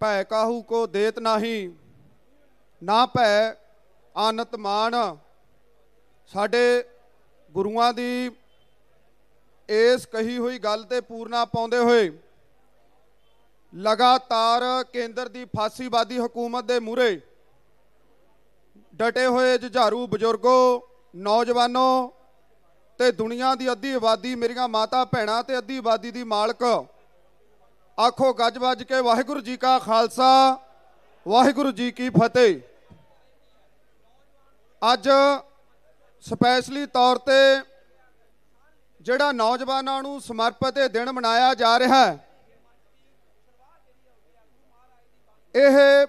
ਭੈ ਕਾਹੂ ਕੋ ਦੇਤ ਨਹੀਂ ਨਾ ਭੈ ਆਨਤ ਮਾਨ ਸਾਡੇ ਗੁਰੂਆਂ ਦੀ ਇਸ ਕਹੀ ਹੋਈ ਗੱਲ ਤੇ ਪੂਰਨਾ ਪਾਉਂਦੇ ਹੋਏ ਲਗਾਤਾਰ ਕੇਂਦਰ ਦੀ ਫਾਸੀਵਾਦੀ ਹਕੂਮਤ ਦੇ ਮੂਹਰੇ ਡਟੇ ਹੋਏ ਜੁਝਾਰੂ ਬਜ਼ੁਰਗੋ ਨੌਜਵਾਨੋ ਤੇ ਦੁਨੀਆ ਦੀ ਅੱਧੀ ਆਬਾਦੀ ਮੇਰੀਆਂ ਮਾਤਾ ਭੈਣਾਂ ਤੇ ਅੱਧੀ ਆਬਾਦੀ ਦੀ ਮਾਲਕ ਆਖੋ ਗੱਜ ਵੱਜ ਕੇ ਵਾਹਿਗੁਰੂ ਜੀ ਕਾ ਖਾਲਸਾ ਵਾਹਿਗੁਰੂ ਜੀ ਕੀ ਫਤਿਹ ਅੱਜ ਸਪੈਸ਼ਲੀ ਤੌਰ ਤੇ ਜਿਹੜਾ ਨੌਜਵਾਨਾਂ ਨੂੰ ਸਮਰਪਿਤ ਇਹ ਦਿਨ ਮਨਾਇਆ ਜਾ ਰਿਹਾ ਹੈ ਇਹ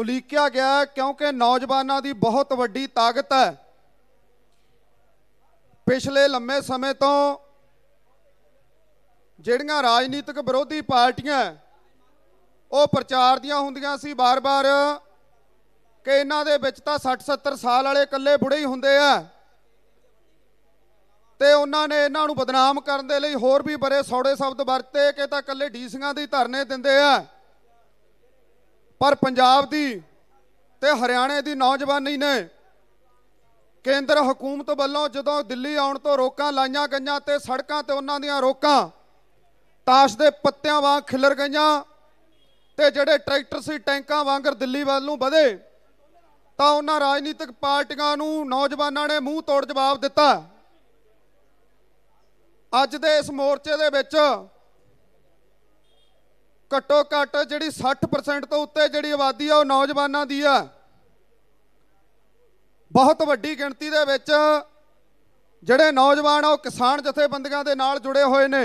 ਉਲੀਕਿਆ ਗਿਆ ਕਿਉਂਕਿ ਨੌਜਵਾਨਾਂ ਦੀ ਬਹੁਤ ਵੱਡੀ ਤਾਕਤ ਹੈ ਪਿਛਲੇ ਲੰਮੇ ਸਮੇਂ ਤੋਂ ਜਿਹੜੀਆਂ ਰਾਜਨੀਤਿਕ ਵਿਰੋਧੀ ਪਾਰਟੀਆਂ ਉਹ ਪ੍ਰਚਾਰ ਦੀਆਂ ਹੁੰਦੀਆਂ ਸੀ ਬਾਰ-ਬਾਰ ਕਿ ਇਹਨਾਂ ਦੇ ਵਿੱਚ ਤਾਂ 60-70 ਸਾਲ ਵਾਲੇ ਇਕੱਲੇ ਬੁੜੇ ਹੀ ਹੁੰਦੇ ਆ ਤੇ ਉਹਨਾਂ ਨੇ ਇਹਨਾਂ ਨੂੰ ਬਦਨਾਮ ਕਰਨ ਦੇ ਲਈ ਹੋਰ ਵੀ ਬਰੇ ਸੌੜੇ ਸ਼ਬਦ ਵਰਤੇ ਕਿ ਤਾਂ ਇਕੱਲੇ ਡੀਸੀਆਂ ਦੇ ਧਰਨੇ ਦਿੰਦੇ ਆ ਪਰ ਪੰਜਾਬ ਦੀ ਤੇ ਹਰਿਆਣੇ ਦੀ ਨੌਜਵਾਨੀ ਨੇ ਕੇਂਦਰ ਹਕੂਮਤ ਵੱਲੋਂ ਜਦੋਂ ਦਿੱਲੀ ਆਉਣ ਤੋਂ ਰੋਕਾਂ ਲਾਈਆਂ ਗਈਆਂ ਤੇ ਸੜਕਾਂ ਤੇ ਉਹਨਾਂ ਦੀਆਂ ਰੋਕਾਂ ਤਾਸ਼ ਦੇ ਪੱਤਿਆਂ ਵਾਂਗ ਖਿਲਰ ਗਈਆਂ ਤੇ ਜਿਹੜੇ ਟਰੈਕਟਰ ਸੀ ਟੈਂਕਾਂ ਵਾਂਗਰ ਦਿੱਲੀ ਵੱਲ ਨੂੰ ਵਧੇ ਤਾਂ ਉਹਨਾਂ ਰਾਜਨੀਤਿਕ ਪਾਰਟੀਆਂ ਨੂੰ ਨੌਜਵਾਨਾਂ ਨੇ ਮੂੰਹ ਤੋੜ ਜਵਾਬ ਦਿੱਤਾ ਅੱਜ ਦੇ ਇਸ ਮੋਰਚੇ ਦੇ ਵਿੱਚ ਘੱਟੋ ਘੱਟ ਜਿਹੜੀ 60% ਤੋਂ ਉੱਤੇ ਜਿਹੜੀ ਆਬਾਦੀ ਆ ਉਹ ਨੌਜਵਾਨਾਂ ਦੀ ਆ ਬਹੁਤ ਵੱਡੀ ਗਿਣਤੀ ਦੇ ਵਿੱਚ ਜਿਹੜੇ ਨੌਜਵਾਨ ਆ ਉਹ ਕਿਸਾਨ ਜਥੇਬੰਦੀਆਂ ਦੇ ਨਾਲ ਜੁੜੇ ਹੋਏ ਨੇ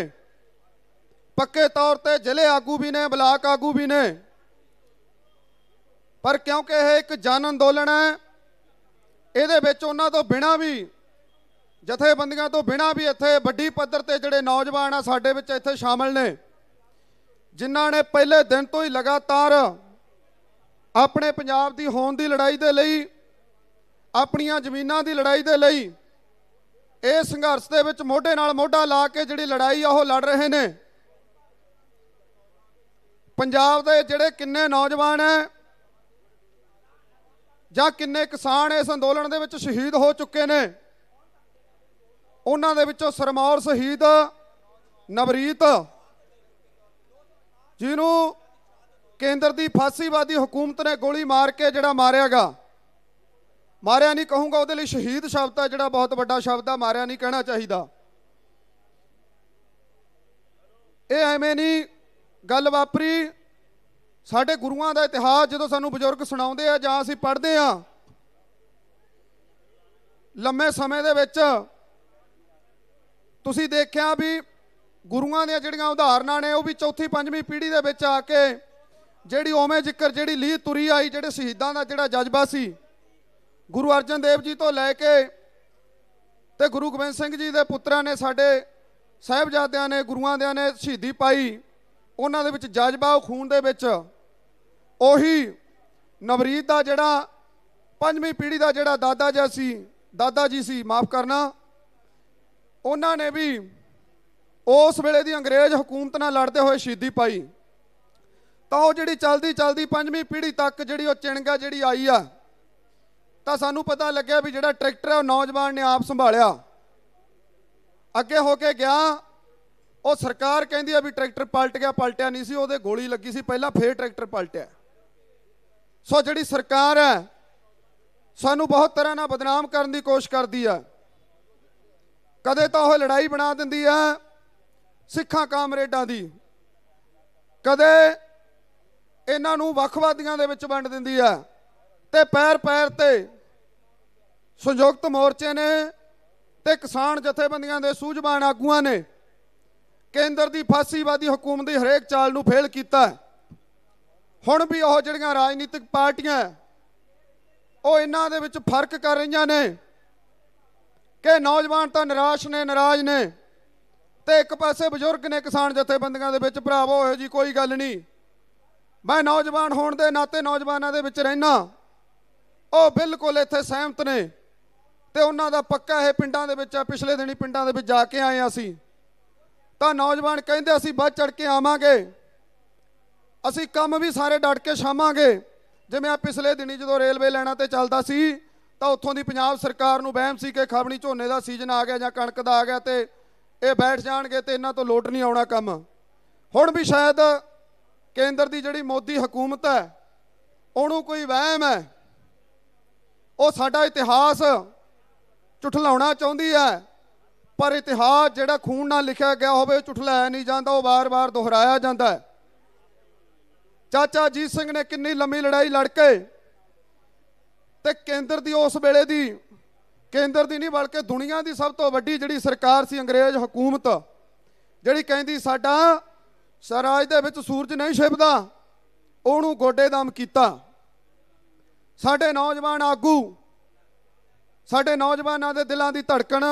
ਪੱਕੇ ਤੌਰ ਤੇ ਜ਼ਿਲ੍ਹੇ ਆਗੂ ਵੀ ਨੇ ਬਲਾਕ ਆਗੂ ਵੀ ਨੇ ਪਰ ਕਿਉਂਕਿ ਇਹ ਇੱਕ ਜਨ ਅੰਦੋਲਨ ਹੈ ਇਹਦੇ ਵਿੱਚ ਉਹਨਾਂ ਤੋਂ ਬਿਨਾ ਵੀ ਜਥੇਬੰਦੀਆਂ ਤੋਂ ਬਿਨਾ ਵੀ ਇੱਥੇ ਵੱਡੀ ਪੱਧਰ ਤੇ ਜਿਹੜੇ ਨੌਜਵਾਨ ਆ ਸਾਡੇ ਵਿੱਚ ਇੱਥੇ ਸ਼ਾਮਲ ਨੇ ਜਿਨ੍ਹਾਂ ਨੇ ਪਹਿਲੇ ਦਿਨ ਤੋਂ ਹੀ ਲਗਾਤਾਰ ਆਪਣੇ ਪੰਜਾਬ ਦੀ ਹੋਣ ਦੀ ਲੜਾਈ ਦੇ ਲਈ ਆਪਣੀਆਂ ਜ਼ਮੀਨਾਂ ਦੀ ਲੜਾਈ ਦੇ ਲਈ ਇਹ ਸੰਘਰਸ਼ ਦੇ ਵਿੱਚ ਮੋਢੇ ਨਾਲ ਮੋਢਾ ਲਾ ਕੇ ਜਿਹੜੀ ਲੜਾਈ ਆ ਉਹ ਲੜ ਰਹੇ ਨੇ ਪੰਜਾਬ ਦੇ ਜਿਹੜੇ ਕਿੰਨੇ ਨੌਜਵਾਨ ਹੈ ਜਾਂ ਕਿੰਨੇ ਕਿਸਾਨ ਇਸ ਅੰਦੋਲਨ ਦੇ ਵਿੱਚ ਸ਼ਹੀਦ ਹੋ ਚੁੱਕੇ ਨੇ ਉਹਨਾਂ ਦੇ ਵਿੱਚੋਂ ਸਰਮੌਰ ਸ਼ਹੀਦ ਨਵਰੀਤ ਜਿਹਨੂੰ ਕੇਂਦਰ ਦੀ ਫਾਸੀਵਾਦੀ ਹਕੂਮਤ ਨੇ ਗੋਲੀ ਮਾਰ ਕੇ ਜਿਹੜਾ ਮਾਰਿਆਗਾ ਮਾਰਿਆ ਨਹੀਂ ਕਹੂੰਗਾ ਉਹਦੇ ਲਈ ਸ਼ਹੀਦ ਸ਼ਬਦ ਆ ਜਿਹੜਾ ਬਹੁਤ ਵੱਡਾ ਸ਼ਬਦ ਆ ਮਾਰਿਆ ਨਹੀਂ ਕਹਿਣਾ ਚਾਹੀਦਾ ਇਹ ਐਵੇਂ ਨਹੀਂ ਗੱਲ ਵਾਪਰੀ ਸਾਡੇ ਗੁਰੂਆਂ ਦਾ ਇਤਿਹਾਸ ਜਦੋਂ ਸਾਨੂੰ ਬਜ਼ੁਰਗ ਸੁਣਾਉਂਦੇ ਆ ਜਾਂ ਅਸੀਂ ਪੜ੍ਹਦੇ ਆ ਲੰਮੇ ਸਮੇਂ ਦੇ ਵਿੱਚ ਤੁਸੀਂ ਦੇਖਿਆ ਵੀ ਗੁਰੂਆਂ ਦੀਆਂ ਜਿਹੜੀਆਂ ਉਦਾਹਰਨਾਂ ਨੇ ਉਹ ਵੀ ਚੌਥੀ ਪੰਜਵੀਂ ਪੀੜ੍ਹੀ ਦੇ ਵਿੱਚ ਆ ਕੇ ਜਿਹੜੀ ਓਵੇਂ ਜ਼ਿਕਰ ਜਿਹੜੀ ਲੀਹ ਤੁਰੀ ਆਈ ਜਿਹੜੇ ਸ਼ਹੀਦਾਂ ਦਾ ਜਿਹੜਾ ਜਜ਼ਬਾ ਸੀ ਗੁਰੂ ਅਰਜਨ ਦੇਵ ਜੀ ਤੋਂ ਲੈ ਕੇ ਤੇ ਗੁਰੂ ਗੋਬਿੰਦ ਸਿੰਘ ਜੀ ਦੇ ਪੁੱਤਰਾਂ ਨੇ ਸਾਡੇ ਸਹਿਬਜ਼ਾਦਿਆਂ ਨੇ ਗੁਰੂਆਂ ਦੇ ਨੇ ਸ਼ਹੀਦੀ ਪਾਈ ਉਹਨਾਂ ਦੇ ਵਿੱਚ ਜਜ਼ਬਾ ਉਹ ਖੂਨ ਦੇ ਵਿੱਚ ਉਹੀ ਨਵਰੀਤ ਦਾ ਜਿਹੜਾ ਪੰਜਵੀਂ ਪੀੜ੍ਹੀ ਦਾ ਜਿਹੜਾ ਦਾਦਾ ਜੀ ਸੀ ਦਾਦਾ ਜੀ ਸੀ ਮਾਫ ਕਰਨਾ ਉਹਨਾਂ ਨੇ ਵੀ ਉਸ ਵੇਲੇ ਦੀ ਅੰਗਰੇਜ਼ ਹਕੂਮਤ ਨਾਲ ਲੜਦੇ ਹੋਏ ਸ਼ਹੀਦੀ ਪਾਈ ਤਾਂ ਉਹ ਜਿਹੜੀ ਚਲਦੀ ਚਲਦੀ ਪੰਜਵੀਂ ਪੀੜ੍ਹੀ ਤੱਕ ਜਿਹੜੀ ਉਹ ਚਿਣਗਾ ਜਿਹੜੀ ਆਈ ਆ ਤਾਂ ਸਾਨੂੰ ਪਤਾ ਲੱਗਿਆ ਵੀ ਜਿਹੜਾ ਟਰੈਕਟਰ ਹੈ ਉਹ ਨੌਜਵਾਨ ਨੇ ਆਪ ਸੰਭਾਲਿਆ ਅੱਗੇ ਹੋ ਕੇ ਗਿਆ ਉਹ ਸਰਕਾਰ ਕਹਿੰਦੀ ਆ ਵੀ ਟਰੈਕਟਰ ਪਲਟ ਗਿਆ ਪਲਟਿਆ ਨਹੀਂ ਸੀ ਉਹਦੇ ਗੋਲੀ ਲੱਗੀ ਸੀ ਪਹਿਲਾਂ ਫੇਰ ਟਰੈਕਟਰ ਪਲਟਿਆ ਸੋ ਜਿਹੜੀ ਸਰਕਾਰ ਹੈ ਸਾਨੂੰ ਬਹੁਤ ਤਰ੍ਹਾਂ ਨਾਲ ਬਦਨਾਮ ਕਰਨ ਦੀ ਕੋਸ਼ਿਸ਼ ਕਰਦੀ ਆ ਕਦੇ ਤਾਂ ਉਹ ਲੜਾਈ ਬਣਾ ਦਿੰਦੀ ਆ ਸਿੱਖਾਂ ਕਾਮਰੇਡਾਂ ਦੀ ਕਦੇ ਇਹਨਾਂ ਨੂੰ ਵੱਖਵਾਦੀਆਂ ਦੇ ਵਿੱਚ ਵੰਡ ਦਿੰਦੀ ਆ ਤੇ ਪੈਰ ਪੈਰ ਤੇ ਸੰਯੁਕਤ ਮੋਰਚੇ ਨੇ ਤੇ ਕਿਸਾਨ ਜਥੇਬੰਦੀਆਂ ਦੇ ਸੂਝਵਾਨ ਆਗੂਆਂ ਨੇ ਕੇਂਦਰ ਦੀ ਫਾਸੀਵਾਦੀ ਹਕੂਮਤ ਦੀ ਹਰੇਕ ਚਾਲ ਨੂੰ ਫੇਲ ਕੀਤਾ ਹੁਣ ਵੀ ਉਹ ਜਿਹੜੀਆਂ ਰਾਜਨੀਤਿਕ ਪਾਰਟੀਆਂ ਉਹ ਇਹਨਾਂ ਦੇ ਵਿੱਚ ਫਰਕ ਕਰ ਰਹੀਆਂ ਨੇ ਕਿ ਨੌਜਵਾਨ ਤਾਂ ਨਿਰਾਸ਼ ਨੇ ਨਾਰਾਜ਼ ਨੇ ਤੇ ਇੱਕ ਪਾਸੇ ਬਜ਼ੁਰਗ ਨੇ ਕਿਸਾਨ ਜਥੇਬੰਦੀਆਂ ਦੇ ਵਿੱਚ ਭਰਾਵੋ ਇਹੋ ਜੀ ਕੋਈ ਗੱਲ ਨਹੀਂ ਮੈਂ ਨੌਜਵਾਨ ਹੋਣ ਦੇ ਨਾਤੇ ਨੌਜਵਾਨਾਂ ਦੇ ਵਿੱਚ ਰਹਿਣਾ ਉਹ ਬਿਲਕੁਲ ਇੱਥੇ ਸਹਿਮਤ ਨੇ ਤੇ ਉਹਨਾਂ ਦਾ ਪੱਕਾ ਇਹ ਪਿੰਡਾਂ ਦੇ ਵਿੱਚ ਪਿਛਲੇ ਦਿਨੀ ਪਿੰਡਾਂ ਦੇ ਵਿੱਚ ਜਾ ਕੇ ਆਏ ਆ ਅਸੀਂ ਤਾਂ ਨੌਜਵਾਨ ਕਹਿੰਦੇ ਅਸੀਂ ਵੱਧ ਚੜ ਕੇ ਆਵਾਂਗੇ ਅਸੀਂ ਕੰਮ ਵੀ ਸਾਰੇ ਡਟ ਕੇ ਛਾਵਾਂਗੇ ਜਿਵੇਂ ਆ ਪਿਛਲੇ ਦਿਨੀ ਜਦੋਂ ਰੇਲਵੇ ਲੈਣਾ ਤੇ ਚੱਲਦਾ ਸੀ ਤਾਂ ਉੱਥੋਂ ਦੀ ਪੰਜਾਬ ਸਰਕਾਰ ਨੂੰ ਵਹਿਮ ਸੀ ਕਿ ਖਾਬਣੀ ਝੋਨੇ ਦਾ ਸੀਜ਼ਨ ਆ ਗਿਆ ਜਾਂ ਕਣਕ ਦਾ ਆ ਗਿਆ ਤੇ ਇਹ ਬੈਠ ਜਾਣਗੇ ਤੇ ਇਹਨਾਂ ਤੋਂ ਲੋਟ ਨਹੀਂ ਆਉਣਾ ਕੰਮ ਹੁਣ ਵੀ ਸ਼ਾਇਦ ਕੇਂਦਰ ਦੀ ਜਿਹੜੀ ਮੋਦੀ ਹਕੂਮਤ ਹੈ ਉਹਨੂੰ ਕੋਈ ਵਹਿਮ ਹੈ ਉਹ ਸਾਡਾ ਇਤਿਹਾਸ ਝੁਠਲਾਉਣਾ ਚਾਹੁੰਦੀ ਹੈ ਪਰ ਇਤਿਹਾਸ ਜਿਹੜਾ ਖੂਨ ਨਾਲ ਲਿਖਿਆ ਗਿਆ ਹੋਵੇ ਝੁਠਲਾਇਆ ਨਹੀਂ ਜਾਂਦਾ ਉਹ ਵਾਰ-ਵਾਰ ਦੁਹਰਾਇਆ ਜਾਂਦਾ ਹੈ ਚਾਚਾ ਜੀਤ ਸਿੰਘ ਨੇ ਕਿੰਨੀ ਲੰਮੀ ਲੜਾਈ ਲੜ ਕੇ ਤੇ ਕੇਂਦਰ ਦੀ ਉਸ ਵੇਲੇ ਦੀ ਕੇਂਦਰ ਦੀ ਨਹੀਂ ਬਲਕਿ ਦੁਨੀਆ ਦੀ ਸਭ ਤੋਂ ਵੱਡੀ ਜਿਹੜੀ ਸਰਕਾਰ ਸੀ ਅੰਗਰੇਜ਼ ਹਕੂਮਤ ਜਿਹੜੀ ਕਹਿੰਦੀ ਸਾਡਾ ਸਰਾਜ ਦੇ ਵਿੱਚ ਸੂਰਜ ਨਹੀਂ ਛਿਪਦਾ ਉਹਨੂੰ ਗੋਡੇ ਦਮ ਕੀਤਾ ਸਾਡੇ ਨੌਜਵਾਨ ਆਗੂ ਸਾਡੇ ਨੌਜਵਾਨਾਂ ਦੇ ਦਿਲਾਂ ਦੀ ਧੜਕਣ